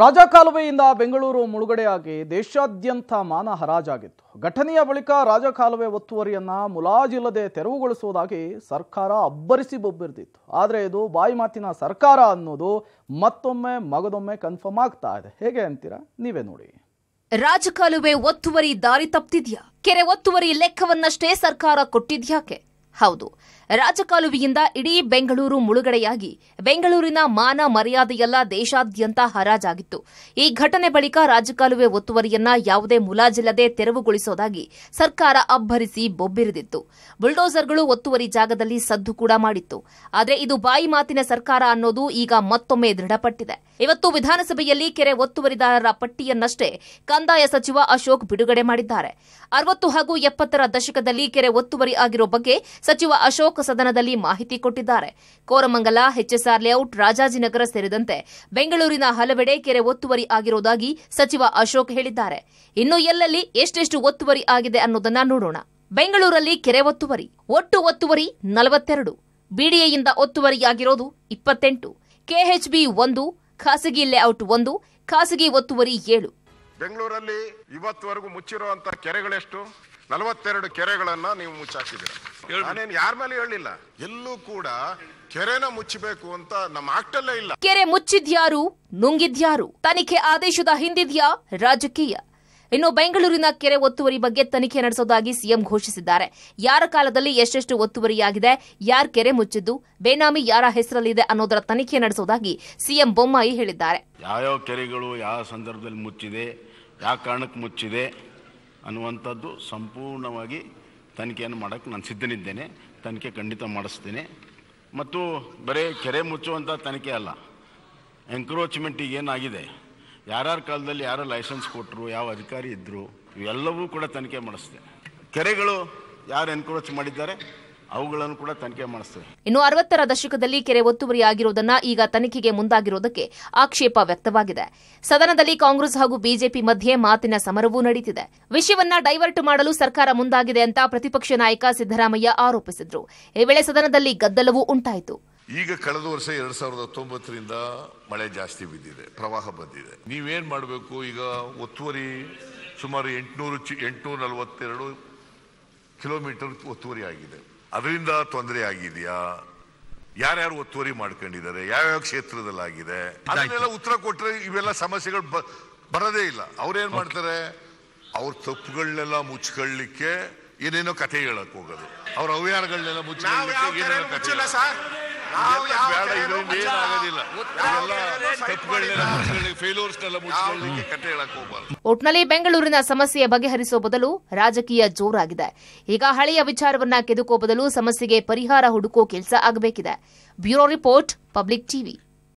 ರಾಜಕಾಲುವೆಯಿಂದ ಬೆಂಗಳೂರು ಮುಳುಗಡೆಯಾಗಿ ದೇಶಾದ್ಯಂತ ಮಾನ ಹರಾಜಾಗಿತ್ತು ಘಟನೆಯ ಬಳಿಕ ರಾಜಕಾಲುವೆ ಒತ್ತುವರಿಯನ್ನ ಮುಲಾಜಿಲ್ಲದೆ ತೆರವುಗೊಳಿಸುವುದಾಗಿ ಸರ್ಕಾರ ಅಬ್ಬರಿಸಿ ಬೊಬ್ಬಿರ್ದಿತ್ತು ಆದರೆ ಇದು ಬಾಯಿ ಮಾತಿನ ಸರ್ಕಾರ ಅನ್ನೋದು ಮತ್ತೊಮ್ಮೆ ಮಗದೊಮ್ಮೆ ಕನ್ಫರ್ಮ್ ಆಗ್ತಾ ಇದೆ ಹೇಗೆ ಅಂತೀರಾ ನೀವೇ ನೋಡಿ ರಾಜಕಾಲುವೆ ಒತ್ತುವರಿ ದಾರಿ ತಪ್ಪಿದ್ಯಾ ಕೆರೆ ಒತ್ತುವರಿ ಲೆಕ್ಕವನ್ನಷ್ಟೇ ಸರ್ಕಾರ ಕೊಟ್ಟಿದ್ಯಾಕೆ ಹೌದು ರಾಜಕಾಲುವೆಯಿಂದ ಇಡೀ ಬೆಂಗಳೂರು ಮುಳುಗಡೆಯಾಗಿ ಬೆಂಗಳೂರಿನ ಮಾನ ಮರ್ಯಾದೆಯೆಲ್ಲ ದೇಶಾದ್ಯಂತ ಹರಾಜಾಗಿತ್ತು ಈ ಘಟನೆ ಬಳಿಕ ರಾಜಕಾಲುವೆ ಒತ್ತುವರಿಯನ್ನ ಯಾವುದೇ ಮುಲಾಜಿಲ್ಲದೆ ತೆರವುಗೊಳಿಸೋದಾಗಿ ಸರ್ಕಾರ ಅಬ್ಬರಿಸಿ ಬೊಬ್ಬಿರಿದಿತ್ತು ಬುಲ್ಡೋಸರ್ಗಳು ಒತ್ತುವರಿ ಜಾಗದಲ್ಲಿ ಸದ್ದು ಕೂಡ ಮಾಡಿತ್ತು ಆದರೆ ಇದು ಬಾಯಿ ಮಾತಿನ ಸರ್ಕಾರ ಅನ್ನೋದು ಈಗ ಮತ್ತೊಮ್ಮೆ ದೃಢಪಟ್ಟಿದೆ ಇವತ್ತು ವಿಧಾನಸಭೆಯಲ್ಲಿ ಕೆರೆ ಒತ್ತುವರಿದಾರರ ಪಟ್ಟಿಯನ್ನಷ್ಟೇ ಕಂದಾಯ ಸಚಿವ ಅಶೋಕ್ ಬಿಡುಗಡೆ ಮಾಡಿದ್ದಾರೆ ಅರವತ್ತು ಹಾಗೂ ಎಪ್ಪತ್ತರ ದಶಕದಲ್ಲಿ ಕೆರೆ ಒತ್ತುವರಿ ಆಗಿರೋ ಬಗ್ಗೆ ಸಚಿವ ಅಶೋಕ್ ಸದನದಲ್ಲಿ ಮಾಹಿತಿ ಕೊಟ್ಟಿದ್ದಾರೆ ಕೋರಮಂಗಲ ಎಚ್ಎಸ್ಆರ್ ಲೇಔಟ್ ರಾಜಾಜಿನಗರ ಸೇರಿದಂತೆ ಬೆಂಗಳೂರಿನ ಹಲವೆಡೆ ಕೆರೆ ಒತ್ತುವರಿ ಆಗಿರುವುದಾಗಿ ಸಚಿವ ಅಶೋಕ್ ಹೇಳಿದ್ದಾರೆ ಇನ್ನು ಎಲ್ಲೆಲ್ಲಿ ಎಷ್ಟೆಷ್ಟು ಒತ್ತುವರಿ ಆಗಿದೆ ಅನ್ನೋದನ್ನ ನೋಡೋಣ ಬೆಂಗಳೂರಲ್ಲಿ ಕೆರೆ ಒತ್ತುವರಿ ಒಟ್ಟು ಒತ್ತುವರಿ ನಲವತ್ತೆರಡು ಬಿಡಿಎಯಿಂದ ಒತ್ತುವರಿಯಾಗಿರೋದು ಇಪ್ಪತ್ತೆಂಟು ಕೆಎಚ್ಬಿ ಒಂದು ಖಾಸಗಿ ಲೇಔಟ್ ಒಂದು ಖಾಸಗಿ ಒತ್ತುವರಿ ಏಳು ಬೆಂಗಳೂರಲ್ಲಿ ಇವತ್ತುವರೆಗೂ ಮುಚ್ಚಿರುವಂತಹ ಕೆರೆಗಳೆಷ್ಟು ನಲವತ್ತೆರಡು ಕೆರೆಗಳನ್ನ ನೀವು ಮುಚ್ಚಾಕಿದ್ದೀರಾ ನಾನೇನು ಯಾರ ಮೇಲೆ ಹೇಳಲಿಲ್ಲ ಎಲ್ಲೂ ಕೂಡ ಕೆರೆನ ಮುಚ್ಚಬೇಕು ಅಂತ ನಮ್ಮ ಇಲ್ಲ ಕೆರೆ ಮುಚ್ಚಿದ್ಯಾರು ನುಂಗಿದ್ಯಾರು ತನಿಖೆ ಆದೇಶದ ಹಿಂದಿದ್ಯಾ ರಾಜಕೀಯ ಇನ್ನು ಬೆಂಗಳೂರಿನ ಕೆರೆ ಒತ್ತುವರಿ ಬಗ್ಗೆ ತನಿಖೆ ನಡೆಸೋದಾಗಿ ಸಿಎಂ ಘೋಷಿಸಿದ್ದಾರೆ ಯಾರ ಕಾಲದಲ್ಲಿ ಎಷ್ಟೆಷ್ಟು ಒತ್ತುವರಿಯಾಗಿದೆ ಯಾರ ಕೆರೆ ಮುಚ್ಚಿದ್ದು ಬೇನಾಮಿ ಯಾರ ಹೆಸರಲ್ಲಿದೆ ಅನ್ನೋದರ ತನಿಖೆ ನಡೆಸೋದಾಗಿ ಸಿಎಂ ಬೊಮ್ಮಾಯಿ ಹೇಳಿದ್ದಾರೆ ಯಾವ ಯಾವ ಕೆರೆಗಳು ಯಾವ ಸಂದರ್ಭದಲ್ಲಿ ಮುಚ್ಚಿದೆ ಯಾವ ಕಾರಣಕ್ಕೆ ಮುಚ್ಚಿದೆ ಅನ್ನುವಂಥದ್ದು ಸಂಪೂರ್ಣವಾಗಿ ತನಿಖೆಯನ್ನು ಮಾಡೋಕ್ಕೆ ನಾನು ಸಿದ್ಧನಿದ್ದೇನೆ ತನಿಖೆ ಖಂಡಿತ ಮಾಡಿಸ್ತೇನೆ ಮತ್ತು ಬರೀ ಕೆರೆ ಮುಚ್ಚುವಂಥ ತನಿಖೆ ಅಲ್ಲ ಎಂಕ್ರೋಚ್ಮೆಂಟ್ ಏನಾಗಿದೆ ಯಾರ್ಯಾರ ಕಾಲದಲ್ಲಿ ಯಾರು ಲೈಸೆನ್ಸ್ ಕೊಟ್ಟರು ಯಾವ ಅಧಿಕಾರಿ ಇದ್ದರು ಇವೆಲ್ಲವೂ ಕೂಡ ತನಿಖೆ ಮಾಡಿಸ್ತೇನೆ ಕೆರೆಗಳು ಯಾರು ಎನ್ಕ್ರೋಚ್ ಮಾಡಿದ್ದಾರೆ ಅವುಗಳನ್ನು ಕೂಡ ತನಿಖೆ ಮಾಡಿಸ್ತೇವೆ ಇನ್ನು ಅರವತ್ತರ ದಶಕದಲ್ಲಿ ಕೆರೆ ಒತ್ತುವರಿಯಾಗಿರುವುದನ್ನು ಈಗ ತನಿಖೆಗೆ ಮುಂದಾಗಿರುವುದಕ್ಕೆ ಆಕ್ಷೇಪ ವ್ಯಕ್ತವಾಗಿದೆ ಸದನದಲ್ಲಿ ಕಾಂಗ್ರೆಸ್ ಹಾಗೂ ಬಿಜೆಪಿ ಮಧ್ಯೆ ಮಾತಿನ ಸಮರವೂ ನಡೆಯುತ್ತಿದೆ ವಿಷಯವನ್ನ ಡೈವರ್ಟ್ ಮಾಡಲು ಸರ್ಕಾರ ಮುಂದಾಗಿದೆ ಅಂತ ಪ್ರತಿಪಕ್ಷ ನಾಯಕ ಸಿದ್ದರಾಮಯ್ಯ ಆರೋಪಿಸಿದ್ರು ಈ ವೇಳೆ ಸದನದಲ್ಲಿ ಗದ್ದಲವೂ ಉಂಟಾಯಿತು ಈಗ ಕಳೆದ ವರ್ಷ ಎರಡ್ ಸಾವಿರದ ಹತ್ತೊಂಬತ್ತರಿಂದ ಮಳೆ ಜಾಸ್ತಿ ಬಿದ್ದಿದೆ ಪ್ರವಾಹ ಬಂದಿದೆ ನೀವೇನ್ ಮಾಡಬೇಕು ಈಗ ಒತ್ತುವರಿ ಸುಮಾರು ಎಂಟುನೂರು ಎಂಟುನೂರ ನಲವತ್ತೆರಡು ಕಿಲೋಮೀಟರ್ ಒತ್ತುವರಿ ಆಗಿದೆ ಅದರಿಂದ ತೊಂದರೆ ಆಗಿದೆಯಾ ಯಾರ್ಯಾರು ಒತ್ತುವರಿ ಮಾಡ್ಕೊಂಡಿದ್ದಾರೆ ಯಾವ್ಯಾವ ಕ್ಷೇತ್ರದಲ್ಲಿ ಆಗಿದೆ ಅದನ್ನೆಲ್ಲ ಉತ್ತರ ಕೊಟ್ಟರೆ ಇವೆಲ್ಲ ಸಮಸ್ಯೆಗಳು ಬರೋದೇ ಇಲ್ಲ ಅವ್ರೇನ್ ಮಾಡ್ತಾರೆ ಅವ್ರ ತಪ್ಪುಗಳನ್ನೆಲ್ಲ ಮುಚ್ಕೊಳ್ಳಿಕ್ಕೆ ಏನೇನೋ ಕಥೆ ಹೇಳಕ್ ಹೋಗೋದು ಅವ್ರ ಅವ್ಯಾರಗಳನ್ನೆಲ್ಲ ಮುಚ್ಚ ಒಟ್ನಲ್ಲಿ ಬೆಂಗಳೂರಿನ ಸಮಸ್ಯೆ ಬಗೆಹರಿಸುವ ಬದಲು ರಾಜಕೀಯ ಜೋರಾಗಿದೆ ಈಗ ಹಳೆಯ ವಿಚಾರವನ್ನ ಕೆದುಕೋ ಬದಲು ಸಮಸ್ಯೆಗೆ ಪರಿಹಾರ ಹುಡುಕೋ ಕೆಲಸ ಆಗಬೇಕಿದೆ ಬ್ಯೂರೋ ರಿಪೋರ್ಟ್ ಪಬ್ಲಿಕ್ ಟಿವಿ